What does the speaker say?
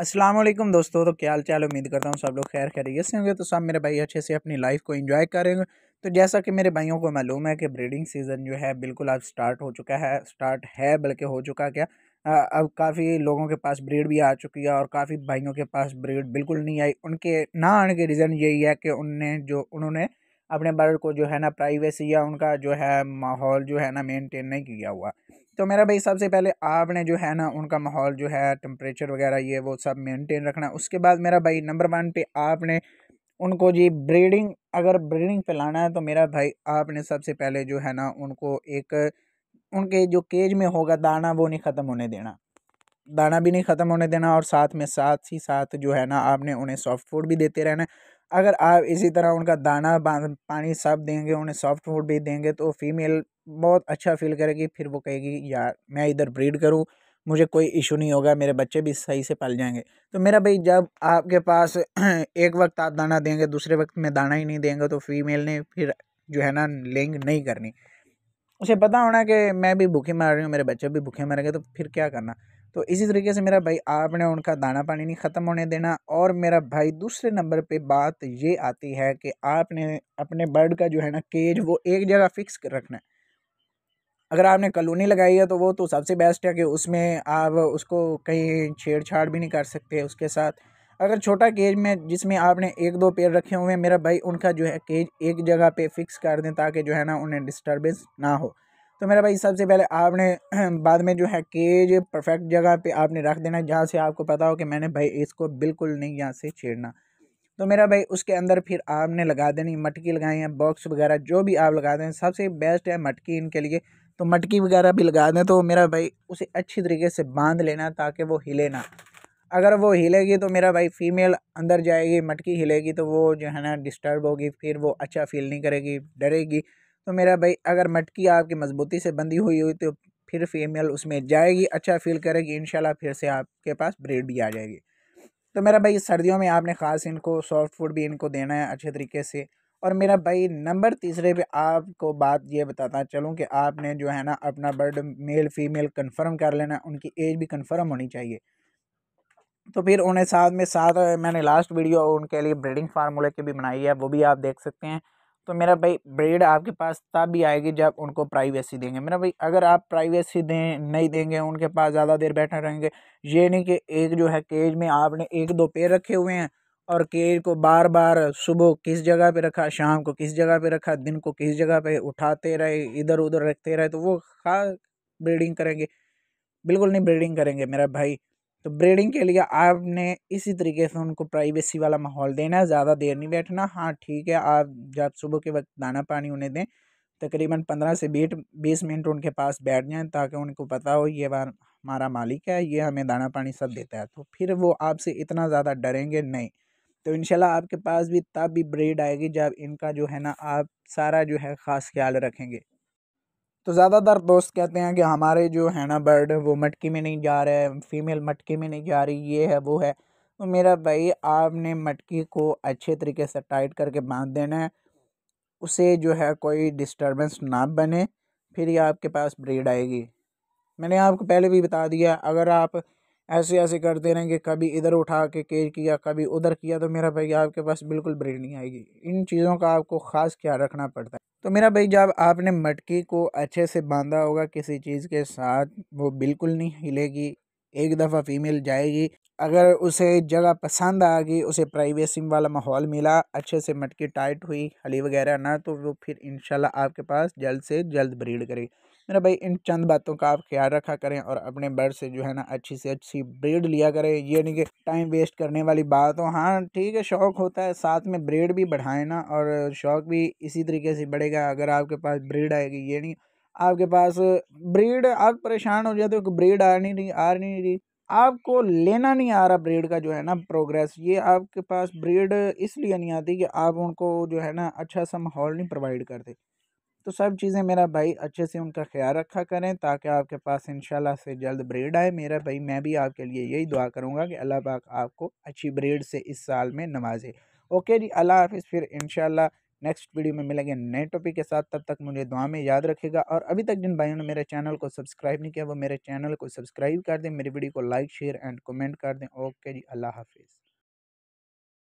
असलम दोस्तों तो क्या हाल चाल उम्मीद करता हूँ सब लोग खैर खैरियत से होंगे तो सब मेरे भाई अच्छे से अपनी लाइफ को इन्जॉय करेंगे तो जैसा कि मेरे भाइयों को मालूम है कि ब्रीडिंग सीज़न जो है बिल्कुल अब स्टार्ट हो चुका है स्टार्ट है बल्कि हो चुका क्या अब काफ़ी लोगों के पास ब्रीड भी आ चुकी है और काफ़ी भाइयों के पास ब्रीड बिल्कुल नहीं आई उनके ना आने के रीज़न यही है कि उनने जो उन्होंने अपने बर्ड को जो है ना प्राइवेसी या उनका जो है माहौल जो है ना मेनटेन नहीं किया हुआ तो मेरा भाई सबसे पहले आपने जो है ना उनका माहौल जो है टम्परेचर वगैरह ये वो सब मेनटेन रखना उसके बाद मेरा भाई नंबर वन पे आपने उनको जी ब्रीडिंग अगर ब्रीडिंग पे लाना है तो मेरा भाई आपने सबसे पहले जो है ना उनको एक उनके जो केज में होगा दाना वो नहीं ख़त्म होने देना दाना भी नहीं ख़त्म होने देना और साथ में साथ ही साथ जो है ना आपने उन्हें सॉफ्ट फूड भी देते रहना अगर आप इसी तरह उनका दाना पानी सब देंगे उन्हें सॉफ्ट फूड भी देंगे तो फीमेल बहुत अच्छा फील करेगी फिर वो कहेगी यार मैं इधर ब्रीड करूँ मुझे कोई इशू नहीं होगा मेरे बच्चे भी सही से पल जाएंगे तो मेरा भाई जब आपके पास एक वक्त आप दाना देंगे दूसरे वक्त में दाना ही नहीं देंगे तो फीमेल ने फिर जो है ना लिंग नहीं करनी उसे पता होना कि मैं भी भूखे मार रही हूँ मेरे बच्चे भी भूखे मरेंगे तो फिर क्या करना तो इसी तरीके से मेरा भाई आपने उनका दाना पानी नहीं ख़त्म होने देना और मेरा भाई दूसरे नंबर पे बात ये आती है कि आपने अपने बर्ड का जो है ना केज वो एक जगह फिक्स कर रखना है अगर आपने कलोनी लगाई है तो वो तो सबसे बेस्ट है कि उसमें आप उसको कहीं छेड़छाड़ भी नहीं कर सकते उसके साथ अगर छोटा केज में जिसमें आपने एक दो पेड़ रखे हुए हैं मेरा भाई उनका जो है केज एक जगह पे फिक्स कर दें ताकि जो है ना उन्हें डिस्टर्बेंस ना हो तो मेरा भाई सबसे पहले आपने बाद में जो है केज परफेक्ट जगह पे आपने रख देना जहाँ से आपको पता हो कि मैंने भाई इसको बिल्कुल नहीं यहाँ से छेड़ना तो मेरा भाई उसके अंदर फिर आपने लगा देनी मटकी लगाई है बॉक्स वगैरह जो भी आप लगा दें सबसे बेस्ट है मटकी इनके लिए तो मटकी वगैरह भी लगा दें तो मेरा भाई उसे अच्छी तरीके से बांध लेना ताकि वो हिले ना अगर वो हिलेगी तो मेरा भाई फीमेल अंदर जाएगी मटकी हिलेगी तो वो जो है ना डिस्टर्ब होगी फिर वो अच्छा फील नहीं करेगी डरेगी तो मेरा भाई अगर मटकी आपकी मजबूती से बंधी हुई हुई तो फिर फीमेल उसमें जाएगी अच्छा फील करेगी इन फिर से आपके पास ब्रेड भी आ जाएगी तो मेरा भाई सर्दियों में आपने ख़ास इनको सॉफ्ट फूड भी इनको देना है अच्छे तरीके से और मेरा भाई नंबर तीसरे पे आपको बात ये बताता चलूँ कि आपने जो है ना अपना बर्ड मेल फीमेल कंफर्म कर लेना उनकी एज भी कंफर्म होनी चाहिए तो फिर उन्हें साथ में साथ मैंने लास्ट वीडियो उनके लिए ब्रीडिंग फार्मूले की भी बनाई है वो भी आप देख सकते हैं तो मेरा भाई ब्रीड आपके पास तब भी आएगी जब उनको प्राइवेसी देंगे मेरा भाई अगर आप प्राइवेसी दें नहीं देंगे उनके पास ज़्यादा देर बैठे रहेंगे ये नहीं कि एक जो है केज में आपने एक दो पेड़ रखे हुए हैं और केर को बार बार सुबह किस जगह पे रखा शाम को किस जगह पे रखा दिन को किस जगह पे उठाते रहे इधर उधर रखते रहे तो वो खा ब्रीडिंग करेंगे बिल्कुल नहीं ब्रीडिंग करेंगे मेरा भाई तो ब्रीडिंग के लिए आपने इसी तरीके से उनको प्राइवेसी वाला माहौल देना है ज़्यादा देर नहीं बैठना हाँ ठीक है आप जब सुबह के वक्त दाना पानी उन्हें दें तकरीबन पंद्रह से बीट बीस मिनट उनके पास बैठ जाएँ ताकि उनको पता हो ये बार हमारा मालिक है ये हमें दाना पानी सब देता है तो फिर वो आपसे इतना ज़्यादा डरेंगे नहीं तो इनशाला आपके पास भी तब भी ब्रीड आएगी जब इनका जो है ना आप सारा जो है ख़ास ख्याल रखेंगे तो ज़्यादातर दोस्त कहते हैं कि हमारे जो है ना बर्ड वो मटकी में नहीं जा रहे हैं फीमेल मटकी में नहीं जा रही ये है वो है तो मेरा भाई आपने मटकी को अच्छे तरीके से टाइट करके बांध देना है उसे जो है कोई डिस्टर्बेंस ना बने फिर ये आपके पास ब्रीड आएगी मैंने आपको पहले भी बता दिया अगर आप ऐसे ऐसे करते रहेंगे कभी इधर उठा के केज किया कभी उधर किया तो मेरा भाई आपके पास बिल्कुल ब्रेड नहीं आएगी इन चीज़ों का आपको ख़ास ख्याल रखना पड़ता है तो मेरा भाई जब आपने मटकी को अच्छे से बांधा होगा किसी चीज़ के साथ वो बिल्कुल नहीं हिलेगी एक दफ़ा फीमेल जाएगी अगर उसे जगह पसंद आ गई उसे प्राइवेसी वाला माहौल मिला अच्छे से मटकी टाइट हुई हली वगैरह ना तो वो फिर इनशाला आपके पास जल्द से जल्द ब्रीड करेगी मेरा भाई इन चंद बातों का आप ख्याल रखा करें और अपने बर्ड से जो है ना अच्छी से अच्छी ब्रेड लिया करें ये नहीं कि टाइम वेस्ट करने वाली बात हो हाँ ठीक है शौक़ होता है साथ में ब्रेड भी बढ़ाए ना और शौक़ भी इसी तरीके से बढ़ेगा अगर आपके पास ब्रेड आएगी ये नहीं आपके पास ब्रेड आप परेशान हो जाते हो कि ब्रीड आ नहीं रही आ नहीं रही आपको लेना नहीं आ रहा ब्रेड का जो है ना प्रोग्रेस ये आपके पास ब्रेड इसलिए नहीं आती कि आप उनको जो है ना अच्छा सा माहौल नहीं प्रोवाइड करते तो सब चीज़ें मेरा भाई अच्छे से उनका ख्याल रखा करें ताकि आपके पास इन से जल्द ब्रेड आए मेरा भाई मैं भी आपके लिए यही दुआ करूँगा कि अल्लाह पाक आपको अच्छी ब्रेड से इस साल में नवाजे ओके जी अल्लाह हाफिज़ फिर इन नेक्स्ट वीडियो में मिलेंगे नए टॉपिक के साथ तब तक मुझे दुआ में याद रखेगा और अभी तक जिन भाइयों ने मेरे चैनल को सब्सक्राइब नहीं किया वो मेरे चैनल को सब्सक्राइब कर दें मेरी वीडियो को लाइक शेयर एंड कमेंट कर दें ओके जी अल्लाह हाफिज़